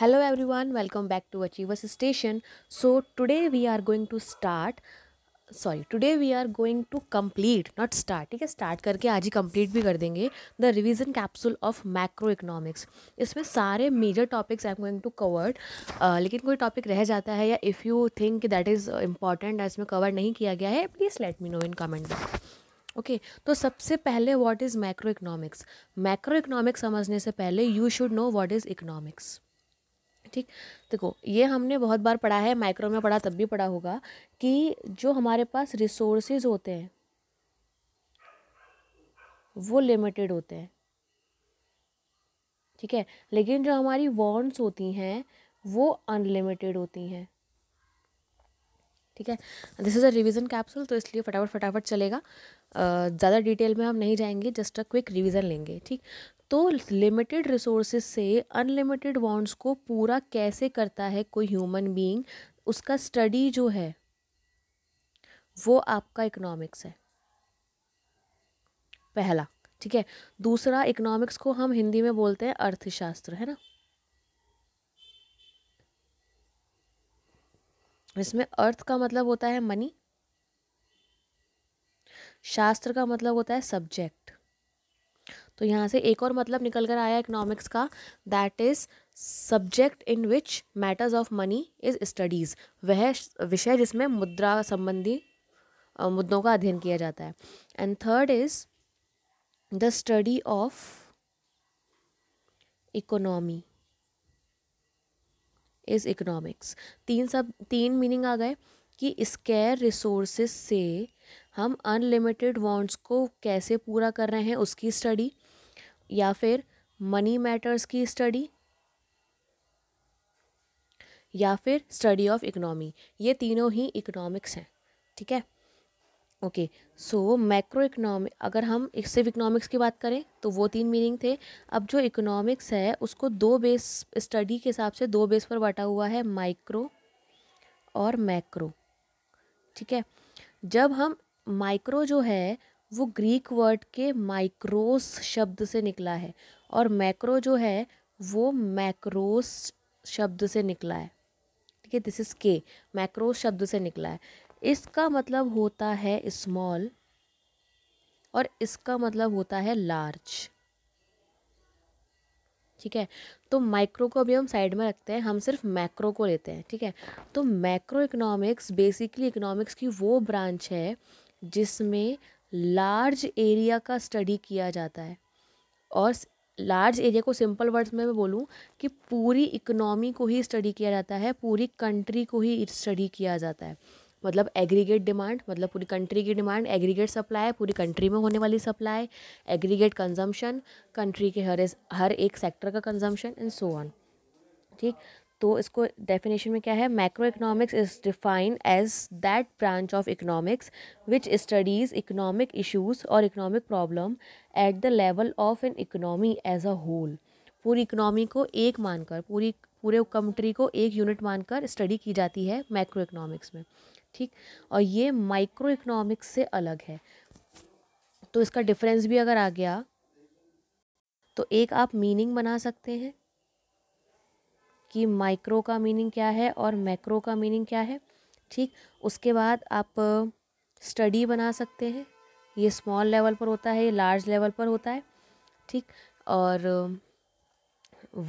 hello everyone welcome back to achievers station so today we are going to start sorry today we are going to complete not start ठीक है start करके आज ही complete भी कर देंगे the revision capsule of macroeconomics इसमें सारे major topics I am going to covered लेकिन कोई टॉपिक रह जाता है या if you think that is important इसमें कवर नहीं किया गया है please let me know in comment box okay okay, तो सबसे पहले what is macroeconomics macroeconomics समझने से पहले you should know what is economics ठीक देखो ये हमने बहुत बार पढ़ा है माइक्रो में पढ़ा तब भी पढ़ा होगा कि जो हमारे पास रिसोर्सेज होते हैं वो लिमिटेड होते हैं ठीक है लेकिन जो हमारी वॉन्ट्स होती हैं वो अनलिमिटेड होती हैं ठीक है this is a revision capsule तो इसलिए फटाफट फटाफट चलेगा ज़्यादा डिटेल में हम नहीं जाएंगे जस्ट अ क्विक रिवीजन लेंगे ठीक तो लिमिटेड रिसोर्सेज से अनलिमिटेड वांट्स को पूरा कैसे करता है कोई ह्यूमन बीइंग उसका स्टडी जो है वो आपका इकोनॉमिक्स है पहला ठीक है दूसरा इकोनॉमिक्स को हम हिंदी में बोलते हैं अर्थशास्त्र है ना इसमें अर्थ का मतलब होता है मनी शास्त्र का मतलब होता है सब्जेक्ट तो यहाँ से एक और मतलब निकल कर आया इकोनॉमिक्स का that is subject in which matters of money is studies वह विषय जिसमें मुद्रा संबंधी मुद्दों का अध्ययन किया जाता है and third is the study of economy is economics तीन सब तीन मीनिंग आ गए कि स्केयर रिसोर्सेस से हम अनलिमिटेड वांट्स को कैसे पूरा कर रहे हैं उसकी स्टडी या फिर मनी मैटर्स की स्टडी या फिर स्टडी ऑफ इकोनॉमी ये तीनों ही इकोनॉमिक्स हैं ठीक है ओके सो मैक्रो इकोनॉमिक अगर हम सिर्फ इकोनॉमिक्स की बात करें तो वो तीन मीनिंग थे अब जो इकोनॉमिक्स है उसको दो बेस स्टडी के हिसाब से दो बेस पर बांटा हुआ है माइक्रो और मैक्रो ठीक है जब हम माइक्रो जो है वो ग्रीक वर्ड के माइक्रोस शब्द से निकला है और मैक्रो जो है वो मैक्रोस शब्द से निकला है ठीक है दिस इज़ के मैक्रोस शब्द से निकला है इसका मतलब होता है स्मॉल और इसका मतलब होता है लार्ज ठीक है तो माइक्रो को अभी हम साइड में रखते हैं हम सिर्फ मैक्रो को लेते हैं ठीक है तो मैक्रो इकोनॉमिक्स बेसिकली इकोनॉमिक्स की वो ब्रांच है जिसमें लार्ज एरिया का स्टडी किया जाता है और लार्ज एरिया को सिंपल वर्ड्स में मैं बोलूँ कि पूरी इकोनॉमी को ही स्टडी किया जाता है पूरी कंट्री को ही स्टडी किया जाता है मतलब एग्रीगेट डिमांड मतलब पूरी कंट्री की डिमांड एग्रीगेट सप्लाई पूरी कंट्री में होने वाली सप्लाई एग्रीगेट कंजम्पशन कंट्री के हर हर एक सेक्टर का कंजम्पशन एंड सो ऑन ठीक तो इसको डेफिनेशन में क्या है macroeconomics is defined as that branch of economics which studies economic issues और economic problem at the level of an economy as a whole पूरी इकोनॉमी को एक मानकर पूरी पूरे कंट्री को एक यूनिट मानकर स्टडी की जाती है मैक्रो इकोनॉमिक्स में ठीक और ये माइक्रो इकोनॉमिक्स से अलग है तो इसका डिफरेंस भी अगर आ गया तो एक आप मीनिंग बना सकते हैं कि माइक्रो का मीनिंग क्या है और मैक्रो का मीनिंग क्या है ठीक उसके बाद आप स्टडी बना सकते हैं ये स्मॉल लेवल पर होता है ये लार्ज लेवल पर होता है ठीक और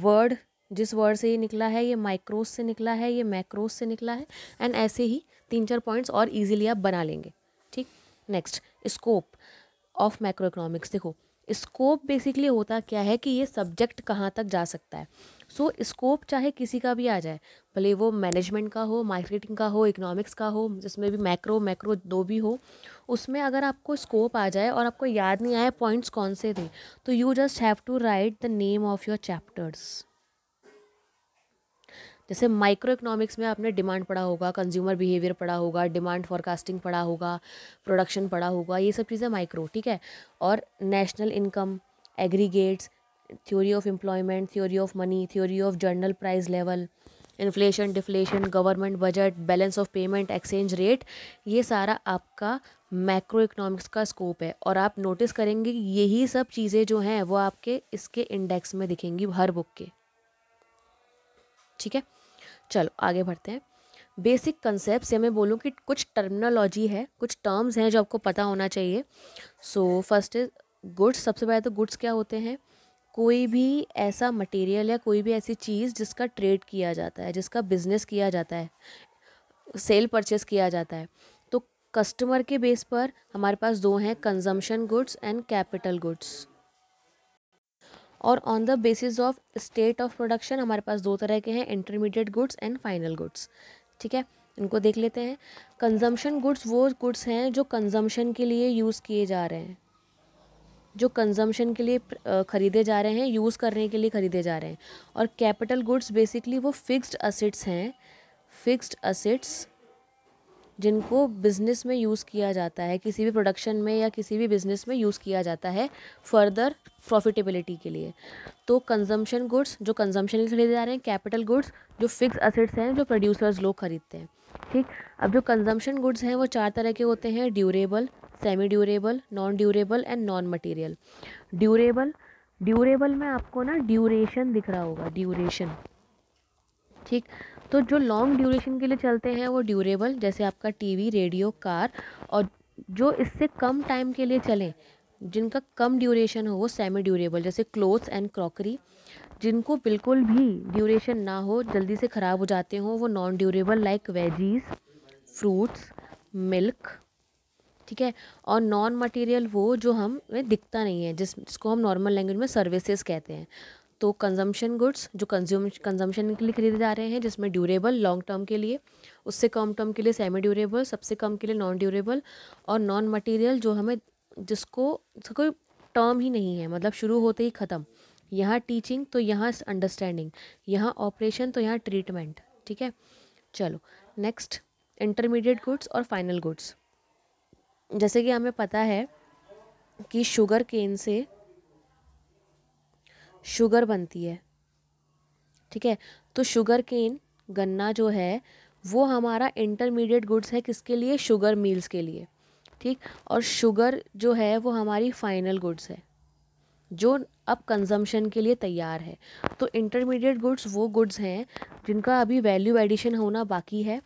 वर्ड जिस वर्ड से ये निकला है ये माइक्रोस से निकला है ये मैक्रोस से निकला है एंड ऐसे ही तीन चार पॉइंट्स और इजीली आप बना लेंगे ठीक next scope of microeconomics देखो स्कोप बेसिकली होता क्या है कि ये सब्जेक्ट कहाँ तक जा सकता है सो स्कोप चाहे किसी का भी आ जाए भले वो मैनेजमेंट का हो मार्केटिंग का हो इकोनॉमिक्स का हो जिसमें भी मैक्रो मैक्रो दो भी हो उसमें अगर आपको स्कोप आ जाए और आपको याद नहीं आए पॉइंट्स कौन से थे तो you just have to write the name of your chapters जैसे माइक्रो इकोनॉमिक्स में आपने डिमांड पढ़ा होगा कंज्यूमर बिहेवियर पढ़ा होगा डिमांड फॉरकास्टिंग पढ़ा होगा प्रोडक्शन पढ़ा होगा ये सब चीज़ें माइक्रो ठीक है और national income aggregates theory of employment theory of money theory of general price level inflation deflation government budget balance of payment exchange rate ये सारा आपका मैक्रो इकोनॉमिक्स का स्कोप है और आप नोटिस करेंगे कि यही सब चीज़ें जो हैं वो आपके इसके इंडेक्स में दिखेंगी हर बुक के ठीक है चलो आगे बढ़ते हैं बेसिक कंसेप्ट से मैं बोलूँ कि कुछ टर्मिनोलॉजी है कुछ टर्म्स हैं जो आपको पता होना चाहिए सो फर्स्ट इज गुड्स सबसे पहले तो गुड्स क्या होते हैं कोई भी ऐसा मटेरियल या कोई भी ऐसी चीज़ जिसका ट्रेड किया जाता है जिसका बिजनेस किया जाता है सेल परचेस किया जाता है तो कस्टमर के बेस पर हमारे पास दो हैं consumption goods and capital goods और on the basis of state of production हमारे पास दो तरह के हैं intermediate goods and final goods ठीक है इनको देख लेते हैं कंजम्पशन गुड्स वो गुड्स हैं जो कंजम्पशन के लिए यूज़ किए जा रहे हैं जो कंजम्पशन के लिए ख़रीदे जा रहे हैं यूज़ करने के लिए ख़रीदे जा रहे हैं और कैपिटल गुड्स बेसिकली वो फिक्स्ड असेट्स हैं फिक्स्ड असेट्स जिनको बिज़नेस में यूज़ किया जाता है किसी भी प्रोडक्शन में या किसी भी बिज़नेस में यूज़ किया जाता है फर्दर प्रॉफिटेबिलिटी के लिए तो कंजम्पशन गुड्स जो कंजम्पशन के खरीदे जा रहे हैं कैपिटल गुड्स जो फिक्स असेट्स हैं जो प्रोड्यूसर्स लोग खरीदते हैं ठीक अब जो कंजम्पशन गुड्स हैं वो चार तरह के होते हैं durable semi durable non durable and non material durable durable में आपको ना ड्यूरेशन दिख रहा होगा ड्यूरेशन ठीक तो जो लॉन्ग ड्यूरेशन के लिए चलते हैं वो ड्यूरेबल जैसे आपका टीवी रेडियो कार और जो इससे कम टाइम के लिए चलें जिनका कम ड्यूरेशन हो वो सेमी ड्यूरेबल जैसे क्लोथ्स एंड क्रॉकरी जिनको बिल्कुल भी ड्यूरेशन ना हो जल्दी से ख़राब हो जाते हों वो non durable like veggies fruits milk ठीक है और नॉन मटेरियल वो जो हमें दिखता नहीं है जिस जिसको हम नॉर्मल लैंग्वेज में सर्विसेज कहते हैं तो कंजम्पशन गुड्स जो कंज्यूम कंजम्पशन के लिए खरीदे जा रहे हैं जिसमें ड्यूरेबल लॉन्ग टर्म के लिए उससे कम टर्म के लिए सेमी ड्यूरेबल सबसे कम के लिए नॉन ड्यूरेबल और नॉन मटेरियल जो हमें जिसको कोई टर्म ही नहीं है मतलब शुरू होते ही ख़त्म यहाँ टीचिंग तो यहाँ अंडरस्टैंडिंग यहाँ ऑपरेशन तो यहाँ ट्रीटमेंट ठीक है चलो नेक्स्ट इंटरमीडिएट गुड्स और फाइनल गुड्स जैसे कि हमें पता है कि शुगर केन से शुगर बनती है ठीक है तो शुगर केन गन्ना जो है वो हमारा इंटरमीडिएट गुड्स है किसके लिए शुगर मील्स के लिए ठीक और शुगर जो है वो हमारी फाइनल गुड्स है जो अब कंजम्पशन के लिए तैयार है तो इंटरमीडिएट गुड्स वो गुड्स हैं जिनका अभी वैल्यू एडिशन होना बाकी है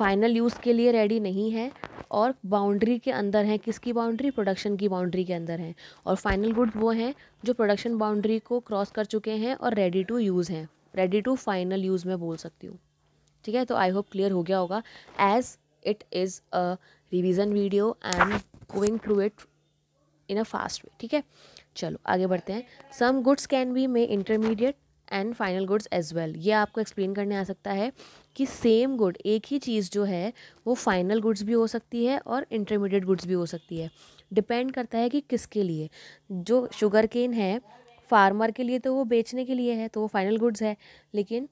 फाइनल यूज़ के लिए रेडी नहीं है और बाउंड्री के अंदर हैं किसकी बाउंड्री प्रोडक्शन की बाउंड्री के अंदर हैं और फाइनल गुड्स वो हैं जो प्रोडक्शन बाउंड्री को क्रॉस कर चुके हैं और रेडी टू यूज़ हैं रेडी टू फाइनल यूज़ में बोल सकती हूँ ठीक है तो आई होप क्लियर हो गया होगा as it is a revision video and going through it in a fast way ठीक है चलो आगे बढ़ते हैं some goods can be may intermediate and final goods as well ये आपको एक्सप्लेन करने आ सकता है कि सेम गुड एक ही चीज़ जो है वो फाइनल गुड्स भी हो सकती है और इंटरमीडिएट गुड्स भी हो सकती है डिपेंड करता है कि किसके लिए जो शुगर केन है फार्मर के लिए तो वो बेचने के लिए है तो वो फाइनल गुड्स है लेकिन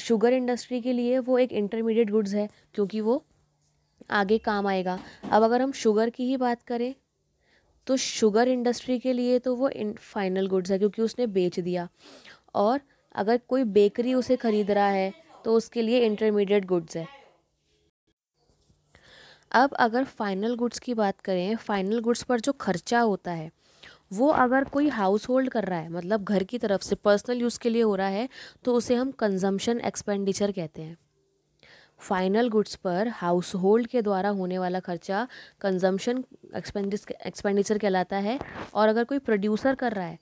शुगर इंडस्ट्री के लिए वो एक इंटरमीडिएट गुड्स है क्योंकि वो आगे काम आएगा अब अगर हम शुगर की ही बात करें तो शुगर इंडस्ट्री के लिए तो वो फाइनल गुड्स है क्योंकि उसने बेच दिया और अगर कोई बेकरी उसे ख़रीद रहा है तो उसके लिए इंटरमीडिएट गुड्स है अब अगर फाइनल गुड्स की बात करें फाइनल गुड्स पर जो खर्चा होता है वो अगर कोई हाउस होल्ड कर रहा है मतलब घर की तरफ से पर्सनल यूज़ के लिए हो रहा है तो उसे हम कंजम्पशन एक्सपेंडिचर कहते हैं फाइनल गुड्स पर हाउस होल्ड के द्वारा होने वाला खर्चा कंजम्पशन एक्सपेंडिचर कहलाता है और अगर कोई प्रोड्यूसर कर रहा है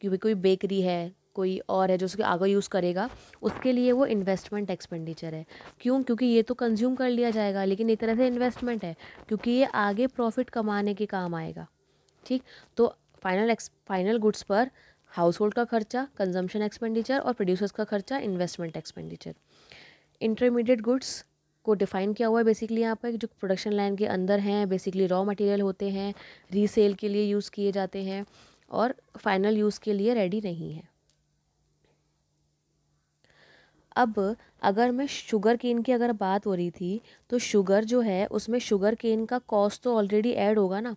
क्योंकि कोई बेकरी है कोई और है जो उसके आगे यूज़ करेगा उसके लिए वो इन्वेस्टमेंट एक्सपेंडिचर है क्यों क्योंकि ये तो कंज्यूम कर लिया जाएगा लेकिन एक तरह से इन्वेस्टमेंट है क्योंकि ये आगे प्रॉफिट कमाने के काम आएगा ठीक तो फाइनल एक्स फाइनल गुड्स पर हाउस होल्ड का खर्चा कंजम्पशन एक्सपेंडिचर और प्रोड्यूसर्स का खर्चा इन्वेस्टमेंट एक्सपेंडिचर इंटरमीडिएट गुड्स को डिफ़ाइन किया हुआ है बेसिकली यहाँ पर जो प्रोडक्शन लाइन के अंदर हैं बेसिकली रॉ मटेरियल होते हैं रीसेल के लिए यूज़ किए जाते हैं और फाइनल यूज़ के लिए रेडी नहीं है अब अगर मैं शुगर केन की अगर बात हो रही थी तो शुगर जो है उसमें शुगर केन का कॉस्ट तो ऑलरेडी ऐड होगा ना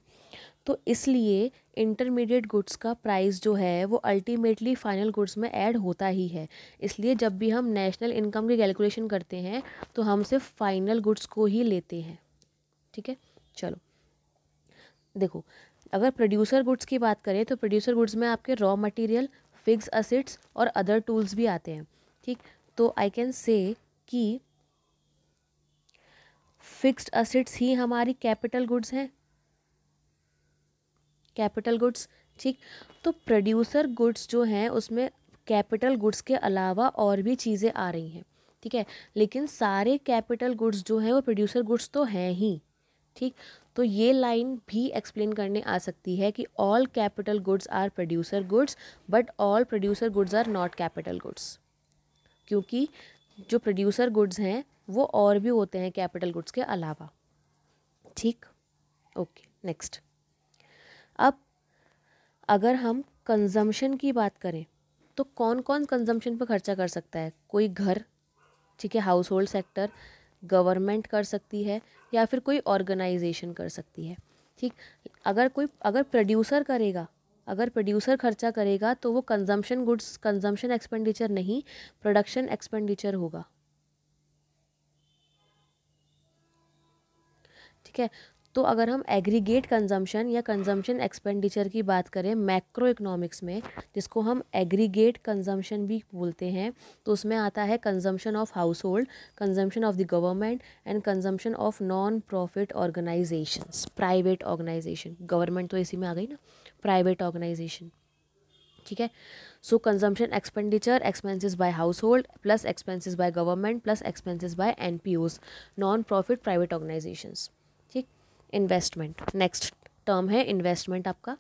तो इसलिए इंटरमीडिएट गुड्स का प्राइस जो है वो अल्टीमेटली फाइनल गुड्स में ऐड होता ही है इसलिए जब भी हम नेशनल इनकम की कैलकुलेशन करते हैं तो हम सिर्फ फाइनल गुड्स को ही लेते हैं ठीक है चलो देखो अगर प्रोड्यूसर गुड्स की बात करें तो प्रोड्यूसर गुड्स में आपके रॉ मटेरियल फिक्स असिट्स और अदर टूल्स भी आते हैं ठीक तो आई कैन से कि फिक्स्ड असेट्स ही हमारी कैपिटल गुड्स हैं कैपिटल गुड्स ठीक तो प्रोड्यूसर गुड्स जो हैं उसमें कैपिटल गुड्स के अलावा और भी चीज़ें आ रही हैं ठीक है लेकिन सारे कैपिटल गुड्स जो हैं वो प्रोड्यूसर गुड्स तो हैं ही ठीक तो ये लाइन भी एक्सप्लेन करने आ सकती है कि all capital goods are producer goods but all producer goods are not capital goods क्योंकि जो प्रोड्यूसर गुड्स हैं वो और भी होते हैं कैपिटल गुड्स के अलावा ठीक ओके नेक्स्ट अब अगर हम कंजम्पशन की बात करें तो कौन कौन कंजम्पशन पर खर्चा कर सकता है कोई घर ठीक है हाउस होल्ड सेक्टर गवर्नमेंट कर सकती है या फिर कोई ऑर्गेनाइजेशन कर सकती है ठीक अगर कोई अगर प्रोड्यूसर करेगा अगर प्रोड्यूसर खर्चा करेगा तो वो कंजम्पशन गुड्स कंजम्पशन एक्सपेंडिचर नहीं प्रोडक्शन एक्सपेंडिचर होगा ठीक है तो अगर हम एग्रीगेट कंजम्पशन या कंजम्पशन एक्सपेंडिचर की बात करें मैक्रो इकोनॉमिक्स में जिसको हम एग्रीगेट कंजम्पशन भी बोलते हैं तो उसमें आता है consumption of household consumption of the government and consumption of non profit organisations private organisation government तो इसी में आ गई ना प्राइवेट ऑर्गेनाइजेशन ठीक है so consumption expenditure expenses by household plus expenses by government plus expenses by N P Os non profit private organisations ठीक investment next term है investment आपका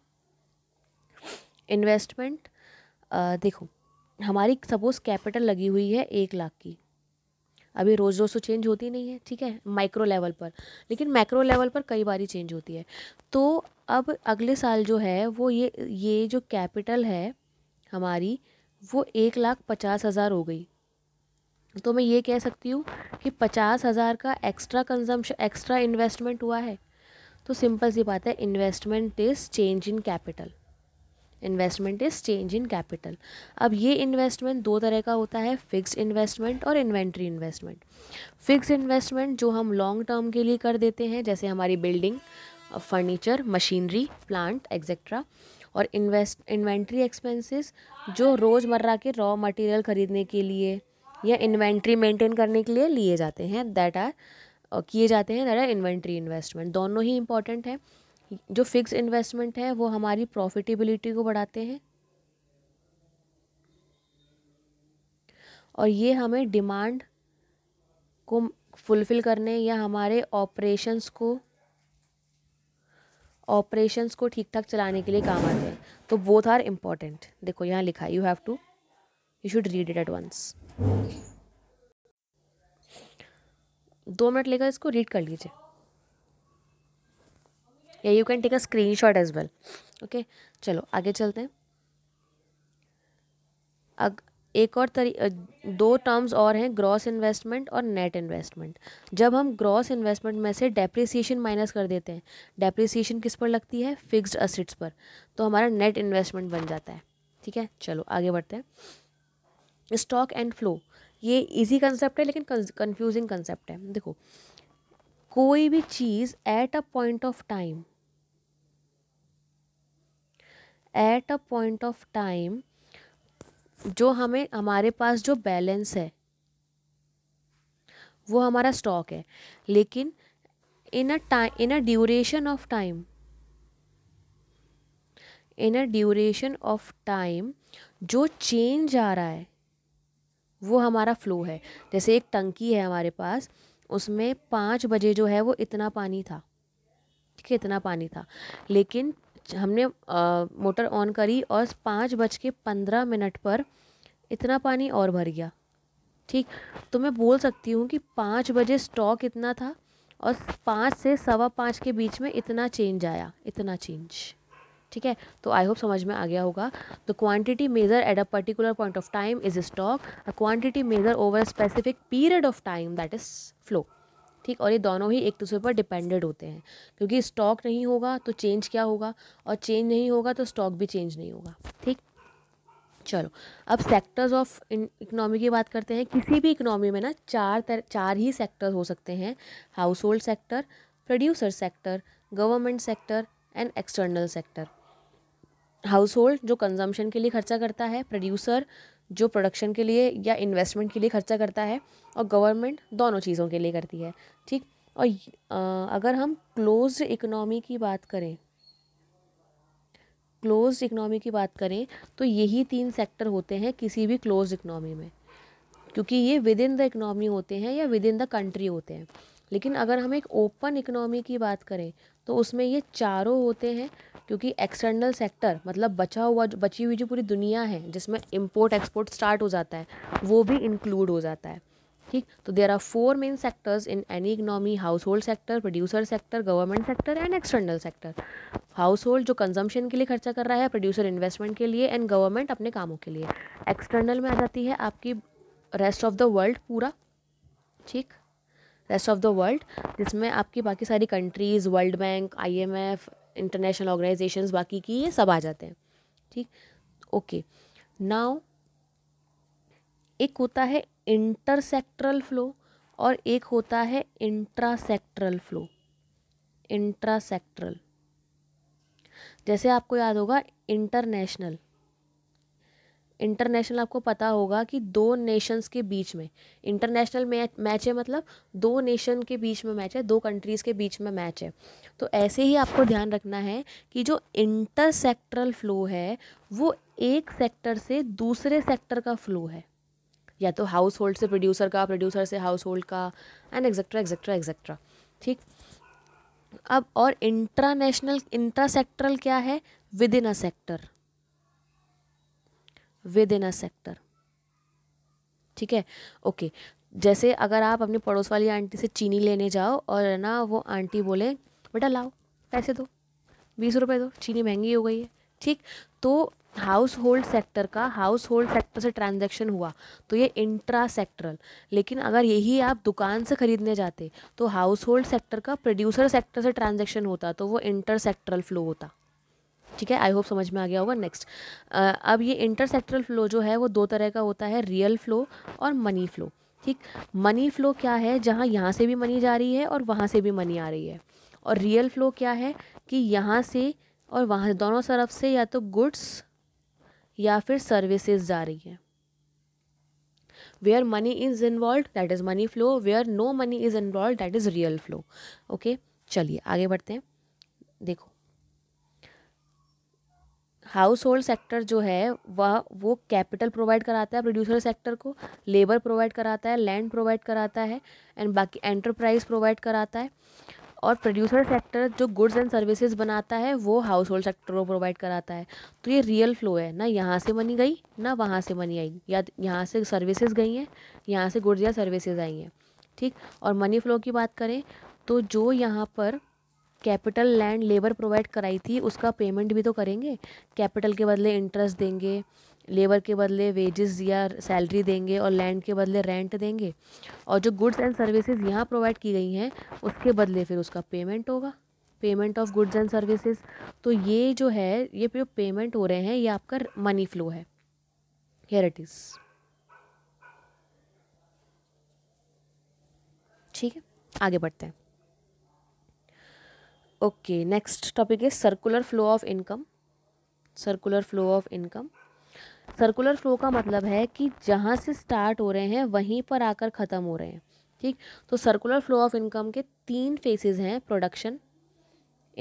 इन्वेस्टमेंट देखो हमारी सपोज कैपिटल लगी हुई है एक लाख की अभी रोज़ रोज़ तो चेंज होती नहीं है ठीक है माइक्रो लेवल पर लेकिन मैक्रो लेवल पर कई बार चेंज होती है तो अब अगले साल जो है वो ये ये जो कैपिटल है हमारी वो एक लाख पचास हज़ार हो गई तो मैं ये कह सकती हूँ कि पचास हज़ार का एक्स्ट्रा कंजम्पशन एक्स्ट्रा इन्वेस्टमेंट हुआ है तो सिंपल सी बात है investment is change in capital investment is change in capital अब ये इन्वेस्टमेंट दो तरह का होता है फिक्स इन्वेस्टमेंट और इन्वेंट्री इन्वेस्टमेंट फिक्स इन्वेस्टमेंट जो हम लॉन्ग टर्म के लिए कर देते हैं जैसे हमारी building furniture machinery plant etcetera और इन्वेस्ट इन्वेंट्री एक्सपेंसेस जो रोज़मर्रा के रॉ मटेरियल ख़रीदने के लिए या इन्वेंट्री मेंटेन करने के लिए लिए जाते हैं दैट आर किए जाते हैं दैट आर इन्वेंट्री इन्वेस्टमेंट दोनों ही इंपॉर्टेंट हैं जो फिक्स इन्वेस्टमेंट है वो हमारी प्रॉफिटेबिलिटी को बढ़ाते हैं और ये हमें डिमांड को फुलफ़िल करने या हमारे ऑपरेशंस को ऑपरेशंस को ठीक ठाक चलाने के लिए काम आते हैं तो बोथ आर इम्पॉर्टेंट देखो यहाँ लिखा you have to you should read it at once दो मिनट लेकर इसको रीड कर लीजिए या you can take a screenshot as well okay चलो आगे चलते हैं अग एक और तरी दो टर्म्स और हैं ग्रॉस इन्वेस्टमेंट और नेट इन्वेस्टमेंट जब हम ग्रॉस इन्वेस्टमेंट में से डेप्रिसिएशन माइनस कर देते हैं डेप्रिसिएशन किस पर लगती है फिक्स्ड असिट्स पर तो हमारा नेट इन्वेस्टमेंट बन जाता है ठीक है चलो आगे बढ़ते हैं स्टॉक एंड फ्लो ये इजी कंसेप्ट है लेकिन कन्फ्यूजिंग कंसेप्ट है देखो कोई भी चीज़ at a point of time at a point of time जो हमें हमारे पास जो बैलेंस है वो हमारा स्टॉक है लेकिन in a time in a duration of time in a duration of time जो चेंज आ रहा है वो हमारा फ्लो है जैसे एक टंकी है हमारे पास उसमें पाँच बजे जो है वो इतना पानी था ठीक है इतना पानी था लेकिन हमने मोटर ऑन करी और पाँच बज के पंद्रह मिनट पर इतना पानी और भर गया ठीक तो मैं बोल सकती हूँ कि पाँच बजे स्टॉक इतना था और पाँच से सवा पाँच के बीच में इतना चेंज आया इतना चेंज ठीक है तो आई होप समझ में आ गया होगा the quantity measure at a particular point of time is stock a quantity measure over specific period of time that is flow ठीक और ये दोनों ही एक दूसरे पर डिपेंडेड होते हैं क्योंकि स्टॉक नहीं होगा तो चेंज क्या होगा और चेंज नहीं होगा तो स्टॉक भी चेंज नहीं होगा ठीक चलो अब सेक्टर्स ऑफ इकनॉमी की बात करते हैं किसी भी इकनॉमी में ना चार तर, चार ही सेक्टर हो सकते हैं household sector producer sector government sector and external sector household जो कंजम्पशन के लिए खर्चा करता है प्रोड्यूसर जो प्रोडक्शन के लिए या इन्वेस्टमेंट के लिए खर्चा करता है और गवर्नमेंट दोनों चीज़ों के लिए करती है ठीक और अगर हम क्लोज इकोनॉमी की बात करें क्लोज इकोनॉमी की बात करें तो यही तीन सेक्टर होते हैं किसी भी क्लोज इकोनॉमी में क्योंकि ये विद इन द इकोनॉमी होते हैं या विद इन द कंट्री होते हैं लेकिन अगर हम एक ओपन इकनॉमी की बात करें तो उसमें ये चारों होते हैं क्योंकि एक्सटर्नल सेक्टर मतलब बचा हुआ जो बची हुई जो पूरी दुनिया है जिसमें इम्पोर्ट एक्सपोर्ट स्टार्ट हो जाता है वो भी इंक्लूड हो जाता है ठीक तो there are four main sectors in any economy household sector producer sector government sector and external sector household जो कंजम्पशन के लिए खर्चा कर रहा है प्रोड्यूसर इन्वेस्टमेंट के लिए एंड गवर्नमेंट अपने कामों के लिए एक्सटर्नल में आ जाती है आपकी रेस्ट ऑफ द वर्ल्ड पूरा ठीक रेस्ट ऑफ द वर्ल्ड जिसमें आपकी बाकी सारी countries world bank IMF international organisations बाकी की ये सब आ जाते हैं ठीक ओके नाउ एक होता है इंटरसेक्ट्रल फ्लो और एक होता है इंट्रासेक्ट्रल फ्लो इंट्रासेक्ट्रल जैसे आपको याद होगा इंटरनेशनल इंटरनेशनल आपको पता होगा कि दो नेशंस के बीच में इंटरनेशनल मैच है मतलब दो नेशन के बीच में मैच है दो कंट्रीज़ के बीच में मैच है तो ऐसे ही आपको ध्यान रखना है कि जो इंटरसेक्टरल फ्लो है वो एक सेक्टर से दूसरे सेक्टर का फ्लो है या तो हाउस होल्ड से प्रोड्यूसर का प्रोड्यूसर से हाउस होल्ड का एंड एक्सेट्रा एक्सेट्रा एक्सेट्रा ठीक अब और इंटरनेशनल इंट्रा सेक्टरल क्या है within a sector within a sector ठीक है ओके जैसे अगर आप अपने पड़ोस वाली आंटी से चीनी लेने जाओ और ना वो आंटी बोले बेटा लाओ पैसे दो बीस रुपए दो चीनी महंगी हो गई है ठीक तो हाउस होल्ड सेक्टर का हाउस होल्ड सेक्टर से ट्रांजैक्शन हुआ तो ये इंट्रा सेक्टरल लेकिन अगर यही आप दुकान से खरीदने जाते तो हाउस होल्ड सेक्टर का प्रोड्यूसर सेक्टर से ट्रांजैक्शन होता तो वो इंटर सेक्टरल फ्लो होता ठीक है आई होप समझ में आ गया होगा नेक्स्ट अब ये इंटरसेक्टरल फ्लो जो है वो दो तरह का होता है रियल फ्लो और मनी फ्लो ठीक मनी फ्लो क्या है जहाँ यहाँ से भी मनी जा रही है और वहाँ से भी मनी आ रही है और रियल फ्लो क्या है कि यहाँ से और वहाँ दोनों तरफ से या तो गुड्स या फिर सर्विसेज जा रही है where money is involve that is money flow where no money is involve that is real flow okay चलिए आगे बढ़ते हैं देखो हाउस होल्ड सेक्टर जो है वह वो कैपिटल प्रोवाइड कराता है प्रोड्यूसर सेक्टर को लेबर प्रोवाइड कराता है लैंड प्रोवाइड कराता है एंड बाकी एंटरप्राइज प्रोवाइड कराता है और प्रोड्यूसर सेक्टर जो गुड्स एंड सर्विसेज बनाता है वो हाउस होल्ड सेक्टर को प्रोवाइड कराता है तो ये रियल फ्लो है ना यहाँ से मनी गई ना वहाँ से मनी आई या यहाँ से सर्विसेज गई हैं यहाँ से गुड्स या सर्विसेज आई हैं ठीक और मनी फ्लो की बात करें तो जो यहाँ पर कैपिटल लैंड लेबर प्रोवाइड कराई थी उसका पेमेंट भी तो करेंगे कैपिटल के बदले इंटरेस्ट देंगे लेबर के बदले वेजेस या सैलरी देंगे और लैंड के बदले रेंट देंगे और जो गुड्स एंड सर्विसेज यहाँ प्रोवाइड की गई हैं उसके बदले फिर उसका पेमेंट होगा payment of goods and services तो ये जो है ये जो पेमेंट हो रहे हैं ये आपका मनी फ्लो है हेयर इट इज़ ठीक है आगे बढ़ते हैं okay next topic is circular flow of income circular flow of income circular flow का मतलब है कि जहाँ से स्टार्ट हो रहे हैं वहीं पर आकर ख़त्म हो रहे हैं ठीक तो सर्कुलर फ्लो ऑफ इनकम के तीन फेसेस हैं production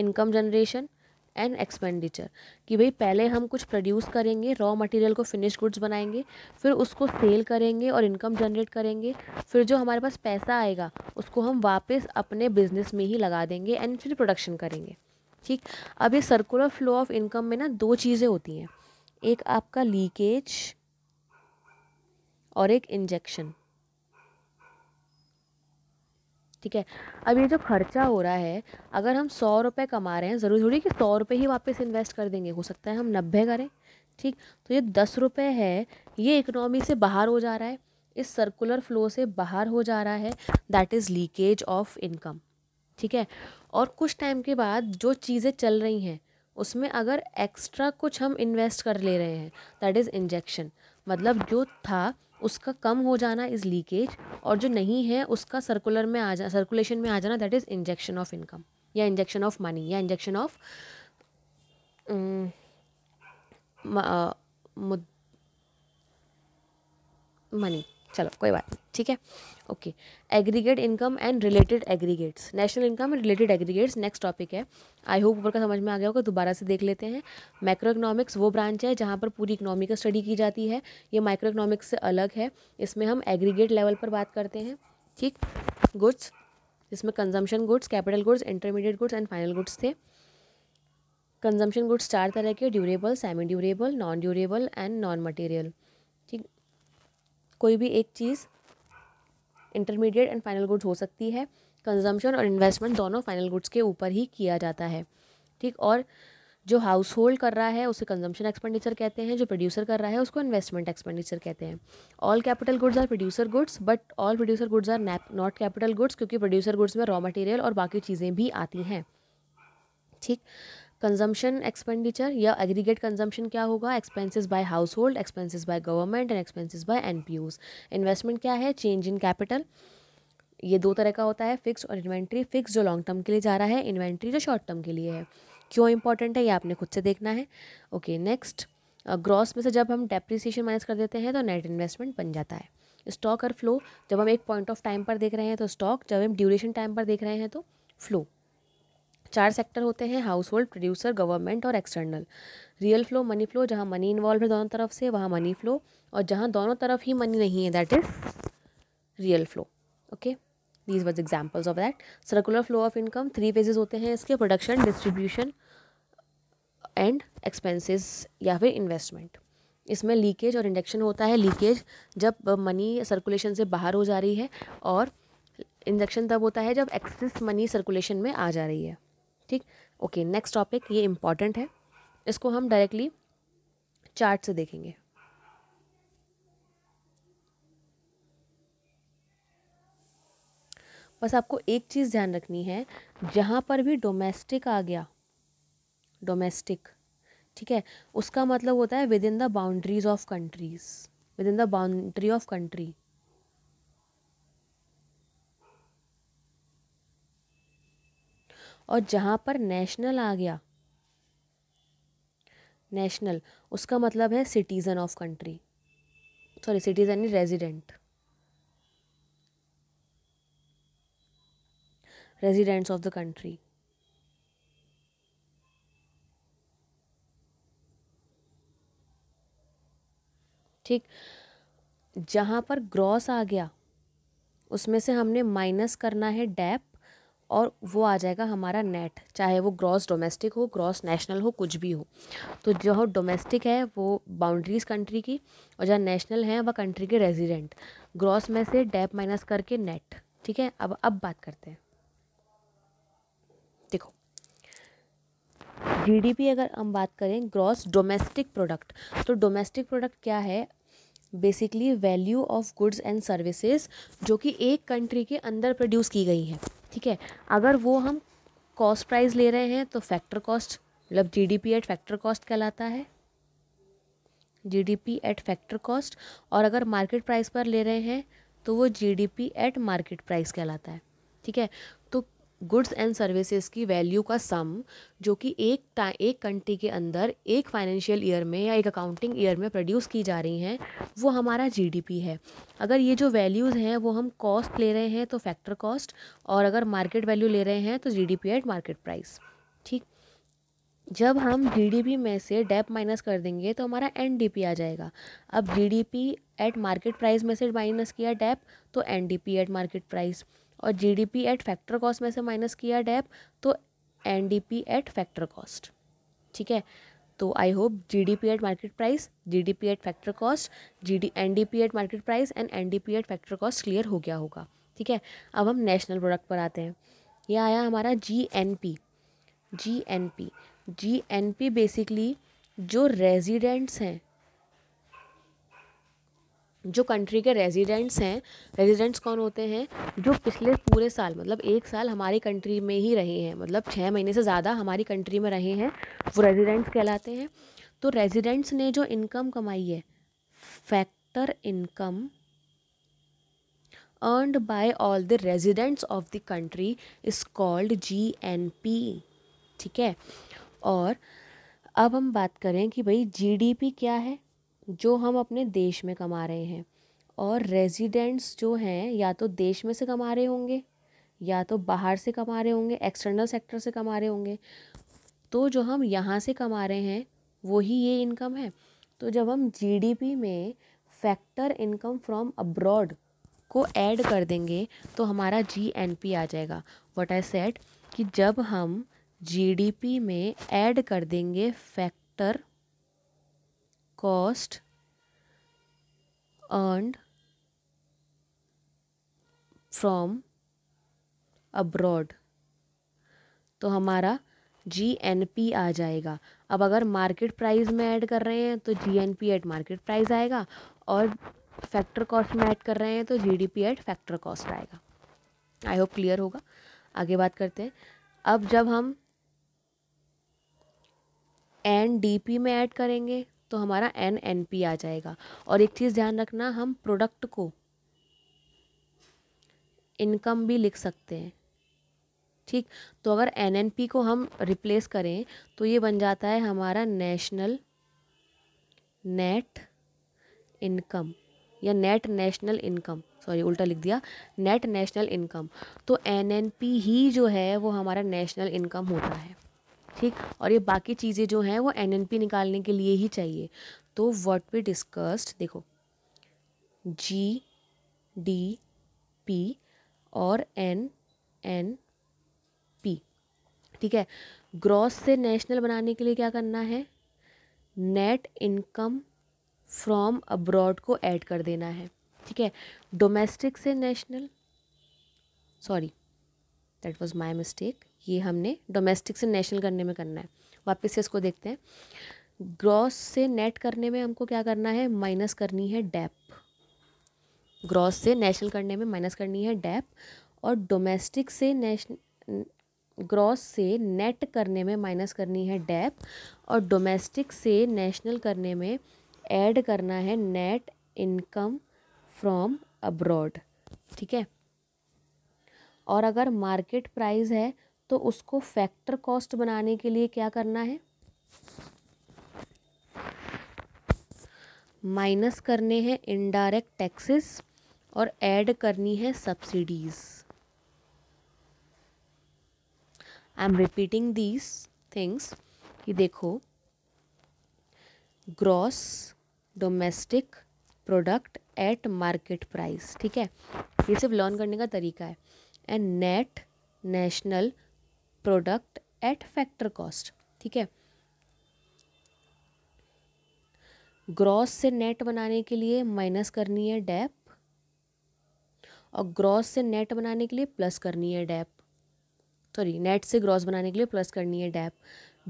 income generation and expenditure कि भाई पहले हम कुछ प्रोड्यूस करेंगे रॉ मटेरियल को फिनिश गुड्स बनाएंगे फिर उसको सेल करेंगे और इनकम जनरेट करेंगे फिर जो हमारे पास पैसा आएगा उसको हम वापस अपने बिजनेस में ही लगा देंगे एंड फिर प्रोडक्शन करेंगे ठीक अब ये सर्कुलर फ्लो ऑफ इनकम में ना दो चीज़ें होती हैं एक आपका लीकेज और एक इंजेक्शन ठीक है अब ये जो खर्चा हो रहा है अगर हम सौ रुपये कमा रहे हैं ज़रूरी थोड़ी कि सौ रुपये ही वापस इन्वेस्ट कर देंगे हो सकता है हम नब्बे करें ठीक तो ये दस रुपये है ये इकोनॉमी से बाहर हो जा रहा है इस सर्कुलर फ्लो से बाहर हो जा रहा है that is leakage of income ठीक है और कुछ टाइम के बाद जो चीज़ें चल रही हैं उसमें अगर एक्स्ट्रा कुछ हम इन्वेस्ट कर ले रहे हैं दैट इज़ इंजेक्शन मतलब जो था उसका कम हो जाना इज़ लीकेज और जो नहीं है उसका सर्कुलर में आ जा सर्कुलेशन में आ जाना that is injection of income या इंजेक्शन ऑफ मनी या इंजेक्शन ऑफ मनी चलो कोई बात नहीं ठीक है okay aggregate income and related aggregates national income and related aggregates next topic है आई होप ऊपर का समझ में आ गया होगा दोबारा से देख लेते हैं माइक्रो इकोनॉमिक्स वो ब्रांच है जहाँ पर पूरी इकोनॉमी का स्टडी की जाती है ये माइक्रो इकोनॉमिक्स से अलग है इसमें हम एग्रीगेट लेवल पर बात करते हैं ठीक गुड्स इसमें consumption goods capital goods intermediate goods and final goods थे कंजम्पशन गुड्स चार तरह के durable semi durable non durable and non material ठीक कोई भी एक चीज़ इंटरमीडिएट एंड फाइनल गुड्स हो सकती है कंजम्पशन और इन्वेस्टमेंट दोनों फाइनल गुड्स के ऊपर ही किया जाता है ठीक और जो हाउस होल्ड कर रहा है उसे कंजम्पशन एक्सपेंडिचर कहते हैं जो प्रोड्यूसर कर रहा है उसको इन्वेस्टमेंट एक्सपेंडिचर कहते हैं all capital goods are producer goods but all producer goods are not capital goods क्योंकि प्रोड्यूसर गुड्स में रॉ मटेरियल और बाकी चीज़ें भी आती हैं ठीक कंजम्पशन एक्सपेंडिचर या एग्रीगेट कंजम्पशन क्या होगा expenses by household expenses by government and expenses by ओज इन्वेस्टमेंट क्या है चेंज इन कैपिटल ये दो तरह का होता है फिक्स और इन्वेंट्री फिक्स जो लॉन्ग टर्म के लिए जा रहा है इन्वेंट्री जो शॉर्ट टर्म के लिए है क्यों इंपॉर्टेंट है ये आपने खुद से देखना है ओके नेक्स्ट ग्रॉस में से जब हम डेप्रिसिएशन माइनस कर देते हैं तो नेट इन्वेस्टमेंट बन जाता है स्टॉक और फ्लो जब हम एक पॉइंट ऑफ टाइम पर देख रहे हैं तो स्टॉक जब हम ड्यूरेशन टाइम पर देख रहे हैं तो फ्लो चार सेक्टर होते हैं हाउस होल्ड प्रोड्यूसर गवर्नमेंट और external real flow money flow जहाँ मनी इन्वॉल्व है दोनों तरफ से वहाँ मनी फ्लो और जहाँ दोनों तरफ ही मनी नहीं है that is real flow okay these was examples of that circular flow of income three phases होते हैं इसके प्रोडक्शन डिस्ट्रीब्यूशन एंड एक्सपेंसिस या फिर इन्वेस्टमेंट इसमें लीकेज और इंडक्शन होता है लीकेज जब मनी सर्कुलेशन से बाहर हो जा रही है और इंडक्शन तब होता है जब एक्सेस मनी सर्कुलेशन में आ जा रही है ठीक ओके नेक्स्ट टॉपिक ये इम्पॉर्टेंट है इसको हम डायरेक्टली चार्ट से देखेंगे बस आपको एक चीज़ ध्यान रखनी है जहाँ पर भी डोमेस्टिक आ गया डोमेस्टिक ठीक है उसका मतलब होता है within the boundaries of countries within the boundary of country और जहाँ पर नेशनल आ गया नेशनल उसका मतलब है citizen of country sorry citizen यानी resident residents of the country ठीक जहाँ पर ग्रॉस आ गया उसमें से हमने माइनस करना है डेप और वो आ जाएगा हमारा नेट चाहे वो ग्रॉस डोमेस्टिक हो ग्रॉस नेशनल हो कुछ भी हो तो जो डोमेस्टिक है वो बाउंड्रीज कंट्री की और जहाँ नेशनल है वह कंट्री के रेजिडेंट ग्रॉस में से डेप माइनस करके नेट ठीक है अब अब बात करते हैं देखो जीडीपी अगर हम बात करें ग्रॉस डोमेस्टिक प्रोडक्ट तो डोमेस्टिक प्रोडक्ट क्या है basically value of goods and services जो कि एक कंट्री के अंदर प्रोड्यूस की गई है ठीक है अगर वो हम कॉस्ट प्राइस ले रहे हैं तो फैक्टर कॉस्ट मतलब G D P at factor cost कहलाता है G D P at factor cost और अगर मार्केट प्राइस पर ले रहे हैं तो वो G D P at market price कहलाता है ठीक है गुड्स एंड सर्विसेज की वैल्यू का सम जो कि एक एक कंट्री के अंदर एक फाइनेंशियल ईयर में या एक अकाउंटिंग ईयर में प्रोड्यूस की जा रही हैं वो हमारा जीडीपी है अगर ये जो वैल्यूज़ हैं वो हम कॉस्ट ले रहे हैं तो फैक्टर कॉस्ट और अगर मार्केट वैल्यू ले रहे हैं तो जी एट मार्केट प्राइस ठीक जब हम जी में से डेप माइनस कर देंगे तो हमारा एन आ जाएगा अब जी एट मार्केट प्राइस में से माइनस किया डेप तो एन एट मार्केट प्राइस और जीडीपी एट फैक्टर कॉस्ट में से माइनस किया डैप तो एनडीपी एट फैक्टर कॉस्ट ठीक है तो I hope G D P at market price G D P at factor cost G D N D P at market price and N D P at factor cost clear हो गया होगा ठीक है अब हम नेशनल प्रोडक्ट पर आते हैं यह आया हमारा G N P G N P G N P basically जो रेजिडेंट्स हैं जो कंट्री के रेजिडेंट्स हैं रेजिडेंट्स कौन होते हैं जो पिछले पूरे साल मतलब एक साल हमारी कंट्री में ही रहे हैं मतलब छः महीने से ज़्यादा हमारी कंट्री में रहे हैं वो रेजिडेंट्स कहलाते हैं तो रेजिडेंट्स ने जो इनकम कमाई है factor income all the residents of the country is called G N P ठीक है और अब हम बात करें कि भाई जी क्या है जो हम अपने देश में कमा रहे हैं और रेजिडेंट्स जो हैं या तो देश में से कमा रहे होंगे या तो बाहर से कमा रहे होंगे एक्सटर्नल सेक्टर से कमा रहे होंगे तो जो हम यहाँ से कमा रहे हैं वही ये इनकम है तो जब हम जीडीपी में फैक्टर इनकम फ्रॉम अब्रॉड को ऐड कर देंगे तो हमारा जी एन पी आ जाएगा वट आई सेट कि जब हम जीडीपी में ऐड कर देंगे factor cost earned from abroad तो हमारा जी एन पी आ जाएगा अब अगर मार्केट प्राइस में ऐड कर रहे हैं तो G N P at market price आएगा और फैक्टर कॉस्ट में ऐड कर रहे हैं तो G D P at factor cost आएगा आई होप क्लियर होगा आगे बात करते हैं अब जब हम एन डी पी में ऐड करेंगे तो हमारा एन एन पी आ जाएगा और एक चीज़ ध्यान रखना हम प्रोडक्ट को इनकम भी लिख सकते हैं ठीक तो अगर एन एन पी को हम रिप्लेस करें तो ये बन जाता है हमारा national net income or net national income sorry उल्टा लिख दिया नेट नेशनल इनकम तो एन एन पी ही जो है वो हमारा नेशनल इनकम होता है ठीक और ये बाकी चीज़ें जो हैं वो एनएनपी निकालने के लिए ही चाहिए तो व्हाट वी डिस्कस्ड देखो जी डी पी और एन एन पी ठीक है ग्रॉस से नेशनल बनाने के लिए क्या करना है नेट इनकम फ्रॉम अब्रॉड को ऐड कर देना है ठीक है डोमेस्टिक से national sorry that was my mistake ये हमने डोमेस्टिक से नेशनल करने में करना है वापस से इसको देखते हैं ग्रॉस से नेट करने में हमको क्या करना है माइनस करनी है डैप ग्रॉस से नेशनल करने में माइनस करनी है डैप और डोमेस्टिक से नेशन ग्रॉस से नेट करने में माइनस करनी है डैप और डोमेस्टिक से नेशनल करने में ऐड करना है नेट इनकम फ्रॉम अब्रॉड ठीक है और अगर मार्केट प्राइस है तो उसको फैक्टर कॉस्ट बनाने के लिए क्या करना है माइनस करने हैं इनडायरेक्ट टैक्सेस और ऐड करनी है subsidies I am repeating these things कि देखो gross domestic product at market price ठीक है ये सिर्फ लर्न करने का तरीका है and net national product at factor cost ठीक है ग्रॉस से नेट बनाने के लिए माइनस करनी है डेप और ग्रॉस से नेट बनाने के लिए प्लस करनी है डेप सॉरी नेट से ग्रॉस बनाने के लिए प्लस करनी है डैप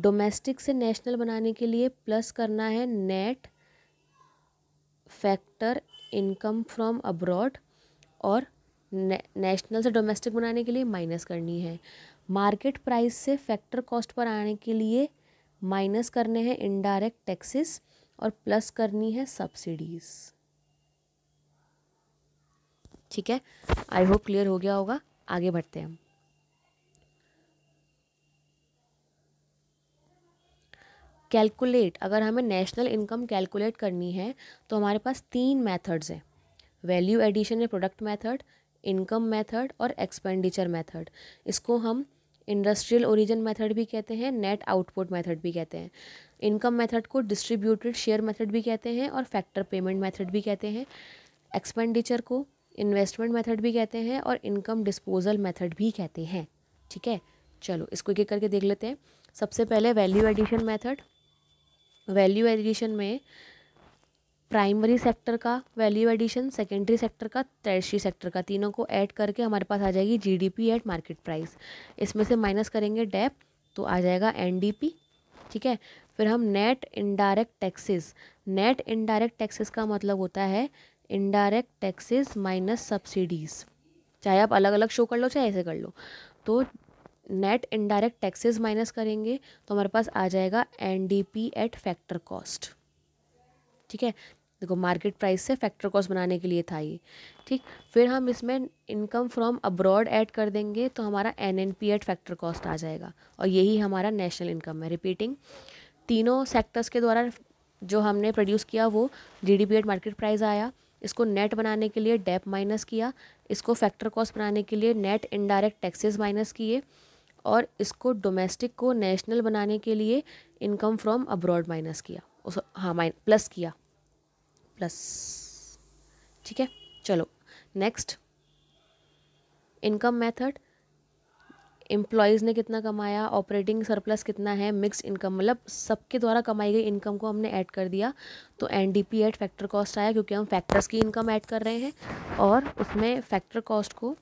डोमेस्टिक से नेशनल बनाने के लिए प्लस करना है net factor income from abroad और ने, नेशनल से डोमेस्टिक बनाने के लिए माइनस करनी है मार्केट प्राइस से फैक्टर कॉस्ट पर आने के लिए माइनस करने हैं इनडायरेक्ट टैक्सेस और प्लस करनी है सब्सिडीज ठीक है आई होप क्लियर हो गया होगा आगे बढ़ते हैं हम कैलकुलेट अगर हमें नेशनल इनकम कैलकुलेट करनी है तो हमारे पास तीन मेथड्स हैं वैल्यू एडिशन या प्रोडक्ट मेथड इनकम मेथड और एक्सपेंडिचर मेथड इसको हम इंडस्ट्रियल ओरिजिन मेथड भी कहते हैं नेट आउटपुट मेथड भी कहते हैं इनकम मेथड को डिस्ट्रीब्यूटेड शेयर मेथड भी कहते हैं और फैक्टर पेमेंट मेथड भी कहते हैं एक्सपेंडिचर को इन्वेस्टमेंट मेथड भी कहते हैं और इनकम डिस्पोजल मेथड भी कहते हैं ठीक है चलो इसको एक करके देख लेते हैं सबसे पहले value addition method value addition में प्राइमरी सेक्टर का वैल्यू एडिशन सेकेंडरी सेक्टर का तर्शी सेक्टर का तीनों को ऐड करके हमारे पास आ जाएगी जीडीपी एट मार्केट प्राइस इसमें से माइनस करेंगे डेप तो आ जाएगा एनडीपी ठीक है फिर हम net indirect taxes net indirect taxes का मतलब होता है इनडायरेक्ट टैक्सेस माइनस सब्सिडीज़ चाहे आप अलग अलग शो कर लो चाहे ऐसे कर लो तो नेट इनडायरेक्ट टैक्सेस माइनस करेंगे तो हमारे पास आ जाएगा N D P at factor cost ठीक है देखो मार्केट प्राइस से फैक्टर कॉस्ट बनाने के लिए था ये ठीक फिर हम इसमें इनकम फ्रॉम अब्रॉड ऐड कर देंगे तो हमारा N N P at factor cost आ जाएगा और यही हमारा नेशनल इनकम है रिपीटिंग तीनों सेक्टर्स के द्वारा जो हमने प्रोड्यूस किया वो G D P at market price आया इसको नेट बनाने के लिए डेप माइनस किया इसको फैक्टर कॉस्ट बनाने के लिए नेट इनडायरेक्ट टैक्सेस माइनस किए और इसको डोमेस्टिक को नेशनल बनाने के लिए इनकम फ्रॉम अब्रॉड माइनस किया उस हाँ माइन प्लस किया प्लस ठीक है चलो नेक्स्ट इनकम मेथड एम्प्लॉयज़ ने कितना कमाया ऑपरेटिंग सरप्लस कितना है मिक्स इनकम मतलब सबके द्वारा कमाई गई इनकम को हमने ऐड कर दिया तो N D P at factor cost आया क्योंकि हम फैक्टर्स की इनकम ऐड कर रहे हैं और उसमें फैक्टर कॉस्ट को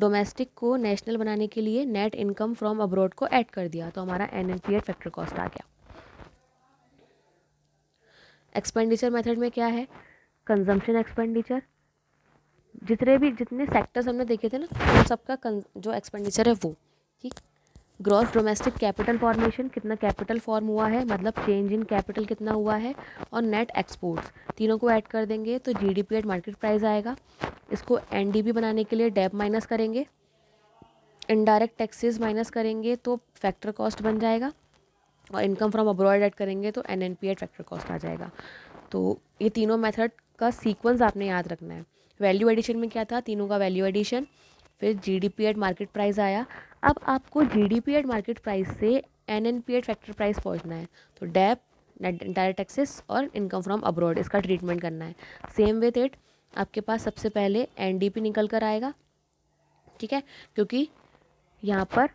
डोमेस्टिक को नेशनल बनाने के लिए नेट इनकम फ्रॉम अब्रॉड को ऐड कर दिया तो हमारा N N P at factor cost आ गया एक्सपेंडिचर मेथड में क्या है कंजम्पशन एक्सपेंडिचर जितने भी जितने सेक्टर्स हमने देखे थे ना उन सबका जो एक्सपेंडिचर है वो ठीक ग्रॉस डोमेस्टिक कैपिटल फॉर्मेशन कितना कैपिटल फॉर्म हुआ है मतलब चेंज इन कैपिटल कितना हुआ है और नेट एक्सपोर्ट्स तीनों को ऐड कर देंगे तो G D P at market price आएगा इसको एन बनाने के लिए डेप माइनस करेंगे इनडायरेक्ट टैक्सेस माइनस करेंगे तो फैक्टर कॉस्ट बन जाएगा और इनकम फ्रॉम अब्रॉड ऐड करेंगे तो N N P at factor cost आ जाएगा तो ये तीनों मेथड का सीक्वेंस आपने याद रखना है वैल्यू एडिशन में क्या था तीनों का वैल्यू एडिशन फिर G D P at market price आया अब आपको G D P at market price से N N P at factor price पहुँचना है तो डैप डायरेक्ट टैक्सेस और इनकम फ्रॉम अब्रॉड इसका ट्रीटमेंट करना है सेम वे थेट आपके पास सबसे पहले एन डी पी निकल कर आएगा ठीक है क्योंकि यहाँ पर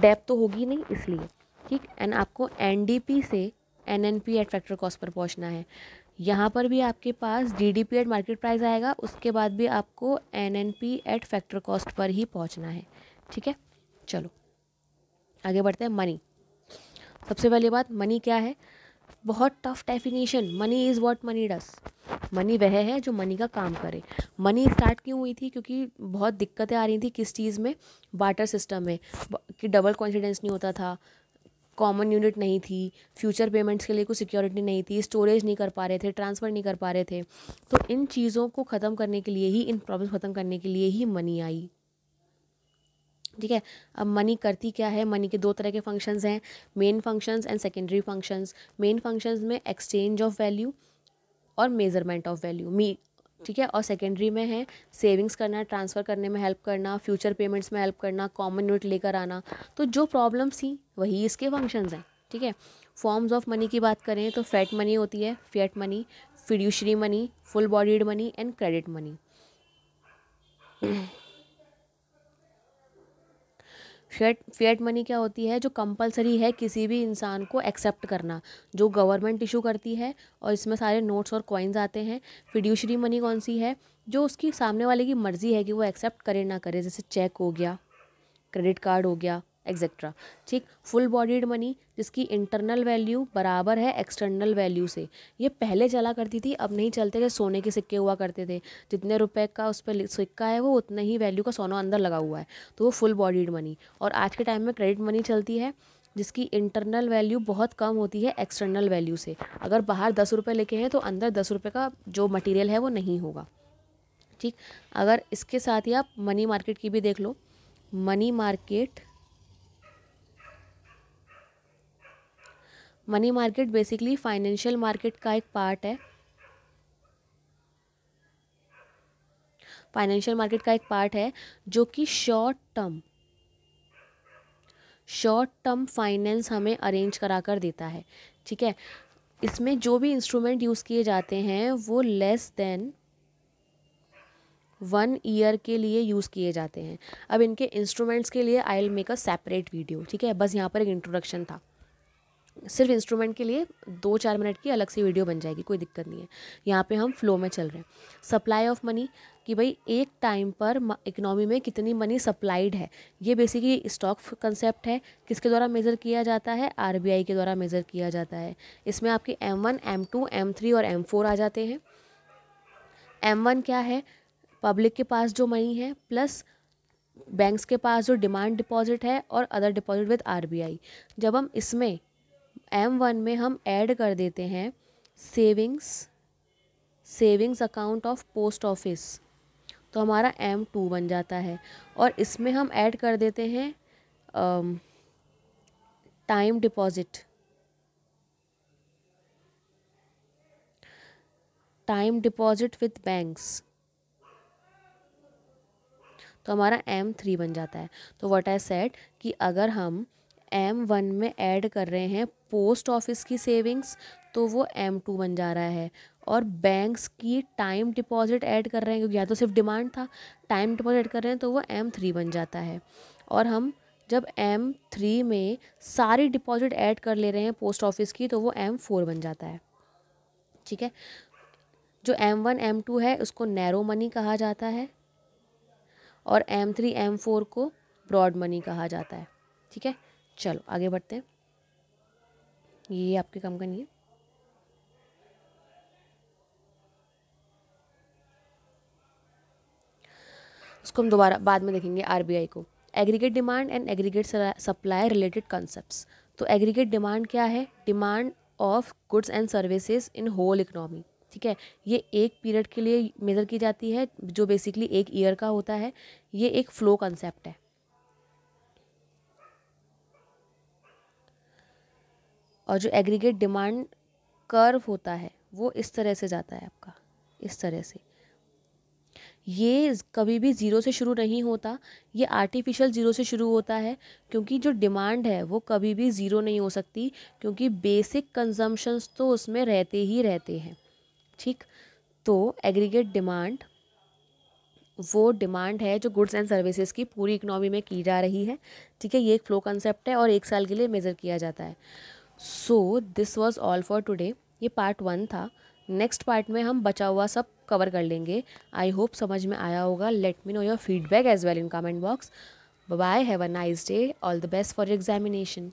डैप तो होगी नहीं इसलिए ठीक एंड आपको एनडीपी से एनएनपी एट फैक्टर कॉस्ट पर पहुंचना है यहाँ पर भी आपके पास डीडीपी एट मार्केट प्राइस आएगा उसके बाद भी आपको एनएनपी एट फैक्टर कॉस्ट पर ही पहुँचना है ठीक है चलो आगे बढ़ते हैं मनी सबसे पहली बात मनी क्या है बहुत tough definition money is what money does money वह है जो मनी का काम करे मनी स्टार्ट क्यों हुई थी क्योंकि बहुत दिक्कतें आ रही थी किस चीज़ में बाटर सिस्टम में कि डबल कॉन्फिडेंस नहीं होता था कॉमन यूनिट नहीं थी फ्यूचर पेमेंट्स के लिए कुछ सिक्योरिटी नहीं थी स्टोरेज नहीं कर पा रहे थे ट्रांसफ़र नहीं कर पा रहे थे तो इन चीज़ों को ख़त्म करने के लिए ही इन प्रॉब्लम ख़त्म करने के लिए ही मनी आई ठीक है अब मनी करती क्या है मनी के दो तरह के फंक्शंस हैं main functions and secondary functions main functions में एक्सचेंज ऑफ वैल्यू और मेजरमेंट ऑफ वैल्यू मी ठीक है और सेकेंडरी में है सेविंग्स करना ट्रांसफ़र करने में हेल्प करना फ्यूचर पेमेंट्स में हेल्प करना कॉमन यूनिट लेकर आना तो जो प्रॉब्लम्स थी वही इसके फंक्शंस हैं ठीक है फॉर्म्स ऑफ मनी की बात करें तो फैट मनी होती है fiat money fiduciary money full bodied money and credit money fiat fiat money क्या होती है जो कंपलसरी है किसी भी इंसान को एक्सेप्ट करना जो गवर्नमेंट इशू करती है और इसमें सारे नोट्स और कॉइन्स आते हैं फिड्यूशरी मनी कौन सी है जो उसकी सामने वाले की मर्ज़ी है कि वो एक्सेप्ट करे ना करे जैसे चेक हो गया क्रेडिट कार्ड हो गया एक्सेट्रा ठीक फुल बॉडीड मनी जिसकी इंटरनल वैल्यू बराबर है एक्सटर्नल वैल्यू से ये पहले चला करती थी अब नहीं चलते थे सोने के सिक्के हुआ करते थे जितने रुपए का उस पर सिक्का है वो उतने ही वैल्यू का सोना अंदर लगा हुआ है तो वो फुल बॉडीड मनी और आज के टाइम में क्रेडिट मनी चलती है जिसकी इंटरनल वैल्यू बहुत कम होती है एक्सटर्नल वैल्यू से अगर बाहर दस रुपये लेके हैं तो अंदर दस रुपये का जो मटेरियल है वो नहीं होगा ठीक अगर इसके साथ ही आप मनी मार्केट की भी देख लो money market money market basically financial market का एक पार्ट है फाइनेंशियल मार्केट का एक पार्ट है जो कि short term short term finance हमें अरेंज करा कर देता है ठीक है इसमें जो भी इंस्ट्रूमेंट यूज़ किए जाते हैं वो लेस देन वन ईयर के लिए यूज़ किए जाते हैं अब इनके इंस्ट्रूमेंट्स के लिए I will make a separate video ठीक है बस यहाँ पर एक इंट्रोडक्शन था सिर्फ इंस्ट्रूमेंट के लिए दो चार मिनट की अलग से वीडियो बन जाएगी कोई दिक्कत नहीं है यहाँ पे हम फ्लो में चल रहे हैं सप्लाई ऑफ मनी कि भाई एक टाइम पर इकोनॉमी में कितनी मनी सप्लाइड है ये बेसिकली स्टॉक कंसेप्ट है किसके द्वारा मेज़र किया जाता है आर के द्वारा मेज़र किया जाता है इसमें आपके M one M two M three और एम फोर आ जाते हैं एम वन क्या है पब्लिक के पास जो मनी है प्लस बैंक्स के पास जो डिमांड डिपॉजिट है और अदर डिपॉजिट विद आरबीआई जब हम इसमें एम वन में हम ऐड कर देते हैं savings savings account of post office तो हमारा एम टू बन जाता है और इसमें हम ऐड कर देते हैं time deposit time deposit with banks तो हमारा एम थ्री बन जाता है तो वट आई सेट कि अगर हम एम वन में ऐड कर रहे हैं पोस्ट ऑफिस की सेविंग्स तो वो एम टू बन जा रहा है और बैंक्स की टाइम डिपॉजिट ऐड कर रहे हैं क्योंकि या तो सिर्फ डिमांड था टाइम डिपॉजिट कर रहे हैं तो वो एम थ्री बन जाता है और हम जब एम थ्री में सारी डिपॉजिट ऐड कर ले रहे हैं पोस्ट ऑफिस की तो वो एम फोर बन जाता है ठीक है जो एम वन एम टू है उसको नैरो मनी कहा जाता है और एम थ्री एम फोर को ब्रॉड मनी कहा जाता है ठीक है चलो आगे बढ़ते हैं ये आपके काम का नहीं है उसको हम दोबारा बाद में देखेंगे आरबीआई को aggregate demand and aggregate supply related concepts तो एग्रीगेट डिमांड क्या है demand of goods and services in whole economy ठीक है ये एक पीरियड के लिए मेज़र की जाती है जो बेसिकली एक ईयर का होता है ये एक फ्लो कॉन्सेप्ट है और जो एग्रीगेट डिमांड कर्व होता है वो इस तरह से जाता है आपका इस तरह से ये कभी भी ज़ीरो से शुरू नहीं होता ये आर्टिफिशियल ज़ीरो से शुरू होता है क्योंकि जो डिमांड है वो कभी भी ज़ीरो नहीं हो सकती क्योंकि बेसिक कंजम्पशंस तो उसमें रहते ही रहते हैं ठीक तो एग्रीगेट डिमांड वो डिमांड है जो गुड्स एंड सर्विसेज की पूरी इकनॉमी में की जा रही है ठीक है ये एक फ्लो कंसेप्ट है और एक साल के लिए मेज़र किया जाता है so this was all for today ये पार्ट वन था नेक्स्ट पार्ट में हम बचा हुआ सब कवर कर लेंगे आई होप समझ में आया होगा let me know your feedback as well in comment box bye have a nice day all the best for examination